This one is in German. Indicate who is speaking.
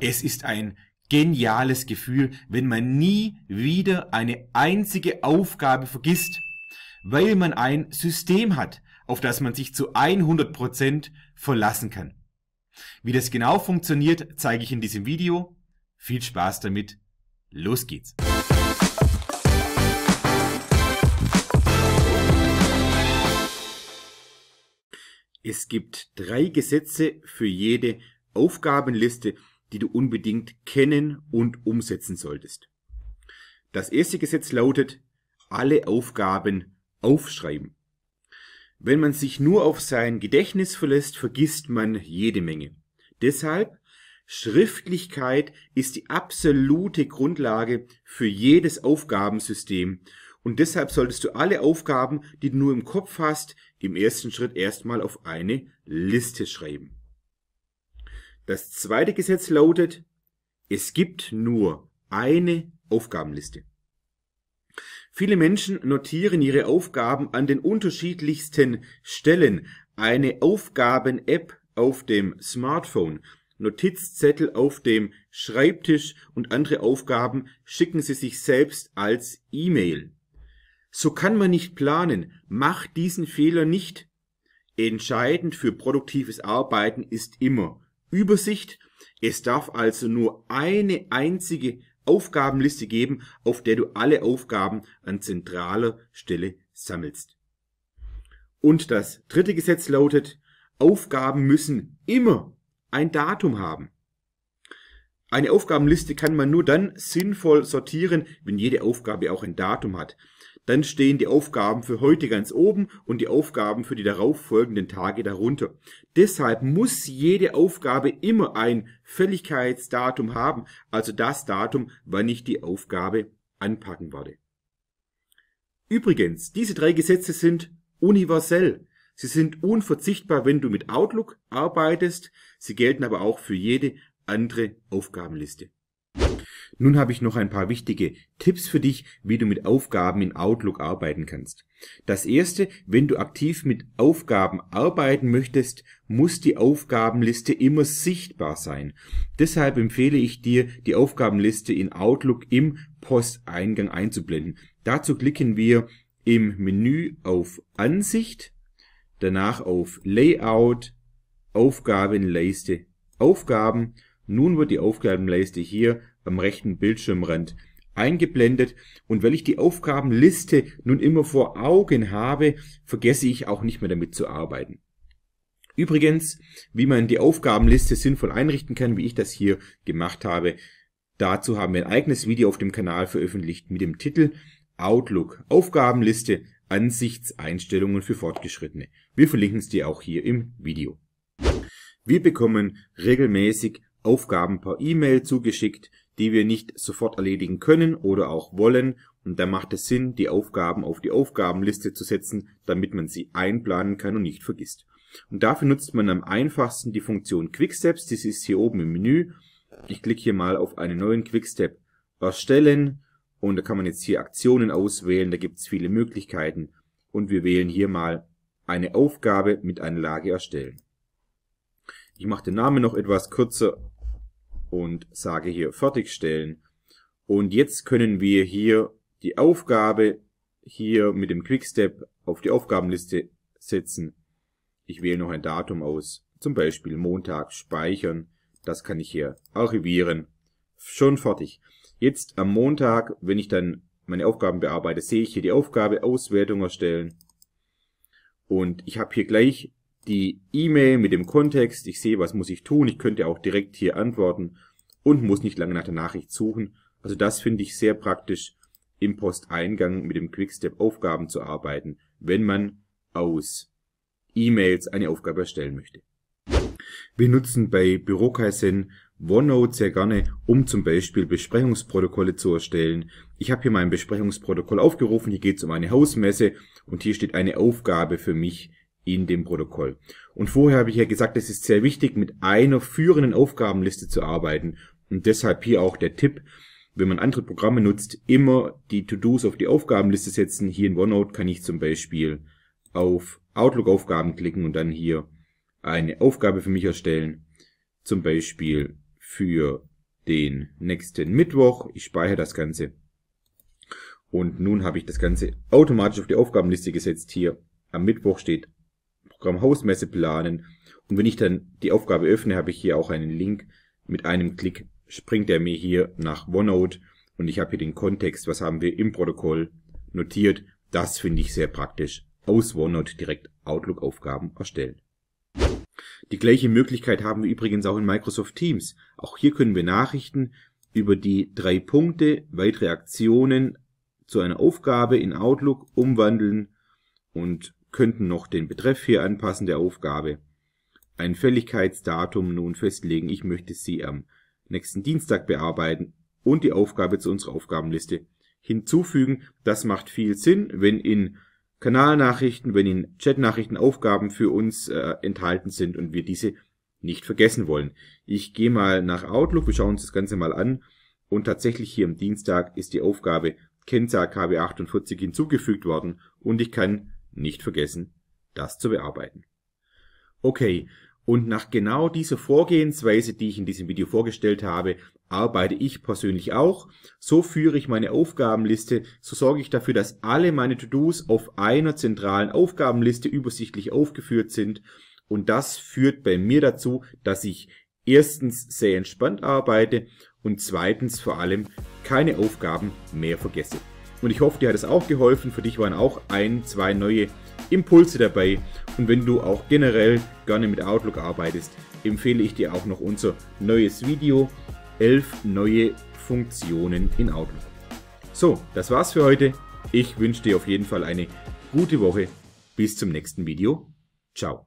Speaker 1: Es ist ein geniales Gefühl, wenn man nie wieder eine einzige Aufgabe vergisst, weil man ein System hat, auf das man sich zu 100% verlassen kann. Wie das genau funktioniert, zeige ich in diesem Video. Viel Spaß damit. Los geht's. Es gibt drei Gesetze für jede Aufgabenliste die du unbedingt kennen und umsetzen solltest. Das erste Gesetz lautet, alle Aufgaben aufschreiben. Wenn man sich nur auf sein Gedächtnis verlässt, vergisst man jede Menge. Deshalb, Schriftlichkeit ist die absolute Grundlage für jedes Aufgabensystem und deshalb solltest du alle Aufgaben, die du nur im Kopf hast, im ersten Schritt erstmal auf eine Liste schreiben. Das zweite Gesetz lautet, es gibt nur eine Aufgabenliste. Viele Menschen notieren ihre Aufgaben an den unterschiedlichsten Stellen. Eine Aufgaben-App auf dem Smartphone, Notizzettel auf dem Schreibtisch und andere Aufgaben schicken sie sich selbst als E-Mail. So kann man nicht planen. Mach diesen Fehler nicht. Entscheidend für produktives Arbeiten ist immer Übersicht. Es darf also nur eine einzige Aufgabenliste geben, auf der du alle Aufgaben an zentraler Stelle sammelst. Und das dritte Gesetz lautet, Aufgaben müssen immer ein Datum haben. Eine Aufgabenliste kann man nur dann sinnvoll sortieren, wenn jede Aufgabe auch ein Datum hat. Dann stehen die Aufgaben für heute ganz oben und die Aufgaben für die darauffolgenden Tage darunter. Deshalb muss jede Aufgabe immer ein Fälligkeitsdatum haben, also das Datum, wann ich die Aufgabe anpacken werde. Übrigens, diese drei Gesetze sind universell. Sie sind unverzichtbar, wenn du mit Outlook arbeitest. Sie gelten aber auch für jede andere Aufgabenliste. Nun habe ich noch ein paar wichtige Tipps für dich, wie du mit Aufgaben in Outlook arbeiten kannst. Das erste, wenn du aktiv mit Aufgaben arbeiten möchtest, muss die Aufgabenliste immer sichtbar sein. Deshalb empfehle ich dir, die Aufgabenliste in Outlook im Posteingang einzublenden. Dazu klicken wir im Menü auf Ansicht, danach auf Layout, Aufgabenleiste, Aufgaben nun wird die Aufgabenleiste hier am rechten Bildschirmrand eingeblendet und weil ich die Aufgabenliste nun immer vor Augen habe, vergesse ich auch nicht mehr damit zu arbeiten. Übrigens, wie man die Aufgabenliste sinnvoll einrichten kann, wie ich das hier gemacht habe, dazu haben wir ein eigenes Video auf dem Kanal veröffentlicht mit dem Titel Outlook Aufgabenliste Ansichtseinstellungen für Fortgeschrittene. Wir verlinken es dir auch hier im Video. Wir bekommen regelmäßig Aufgaben per E-Mail zugeschickt, die wir nicht sofort erledigen können oder auch wollen, und da macht es Sinn, die Aufgaben auf die Aufgabenliste zu setzen, damit man sie einplanen kann und nicht vergisst. Und dafür nutzt man am einfachsten die Funktion Quicksteps, das ist hier oben im Menü. Ich klicke hier mal auf einen neuen Quickstep erstellen und da kann man jetzt hier Aktionen auswählen, da gibt es viele Möglichkeiten und wir wählen hier mal eine Aufgabe mit Anlage erstellen. Ich mache den Namen noch etwas kürzer, und sage hier fertigstellen. Und jetzt können wir hier die Aufgabe hier mit dem Quickstep auf die Aufgabenliste setzen. Ich wähle noch ein Datum aus, zum Beispiel Montag speichern. Das kann ich hier archivieren. Schon fertig. Jetzt am Montag, wenn ich dann meine Aufgaben bearbeite, sehe ich hier die Aufgabe Auswertung erstellen. Und ich habe hier gleich die E-Mail mit dem Kontext, ich sehe, was muss ich tun, ich könnte auch direkt hier antworten und muss nicht lange nach der Nachricht suchen. Also das finde ich sehr praktisch, im Posteingang mit dem Quickstep Aufgaben zu arbeiten, wenn man aus E-Mails eine Aufgabe erstellen möchte. Wir nutzen bei Bürokaisen OneNote sehr gerne, um zum Beispiel Besprechungsprotokolle zu erstellen. Ich habe hier mein Besprechungsprotokoll aufgerufen, hier geht es um eine Hausmesse und hier steht eine Aufgabe für mich, in dem Protokoll. Und vorher habe ich ja gesagt, es ist sehr wichtig, mit einer führenden Aufgabenliste zu arbeiten. Und deshalb hier auch der Tipp, wenn man andere Programme nutzt, immer die To-Dos auf die Aufgabenliste setzen. Hier in OneNote kann ich zum Beispiel auf Outlook-Aufgaben klicken und dann hier eine Aufgabe für mich erstellen. Zum Beispiel für den nächsten Mittwoch. Ich speichere das Ganze. Und nun habe ich das Ganze automatisch auf die Aufgabenliste gesetzt. Hier am Mittwoch steht Programm Hausmesse planen. Und wenn ich dann die Aufgabe öffne, habe ich hier auch einen Link. Mit einem Klick springt er mir hier nach OneNote und ich habe hier den Kontext, was haben wir im Protokoll notiert. Das finde ich sehr praktisch. Aus OneNote direkt Outlook-Aufgaben erstellen. Die gleiche Möglichkeit haben wir übrigens auch in Microsoft Teams. Auch hier können wir Nachrichten über die drei Punkte, weitere Aktionen zu einer Aufgabe in Outlook umwandeln und könnten noch den Betreff hier anpassen der Aufgabe, ein Fälligkeitsdatum nun festlegen, ich möchte sie am nächsten Dienstag bearbeiten und die Aufgabe zu unserer Aufgabenliste hinzufügen. Das macht viel Sinn, wenn in Kanalnachrichten, wenn in Chatnachrichten Aufgaben für uns äh, enthalten sind und wir diese nicht vergessen wollen. Ich gehe mal nach Outlook, wir schauen uns das Ganze mal an und tatsächlich hier am Dienstag ist die Aufgabe Kennzahl kw 48 hinzugefügt worden und ich kann nicht vergessen, das zu bearbeiten. Okay, und nach genau dieser Vorgehensweise, die ich in diesem Video vorgestellt habe, arbeite ich persönlich auch. So führe ich meine Aufgabenliste, so sorge ich dafür, dass alle meine To-Dos auf einer zentralen Aufgabenliste übersichtlich aufgeführt sind. Und das führt bei mir dazu, dass ich erstens sehr entspannt arbeite und zweitens vor allem keine Aufgaben mehr vergesse. Und ich hoffe, dir hat es auch geholfen. Für dich waren auch ein, zwei neue Impulse dabei. Und wenn du auch generell gerne mit Outlook arbeitest, empfehle ich dir auch noch unser neues Video 11 neue Funktionen in Outlook. So, das war's für heute. Ich wünsche dir auf jeden Fall eine gute Woche. Bis zum nächsten Video. Ciao.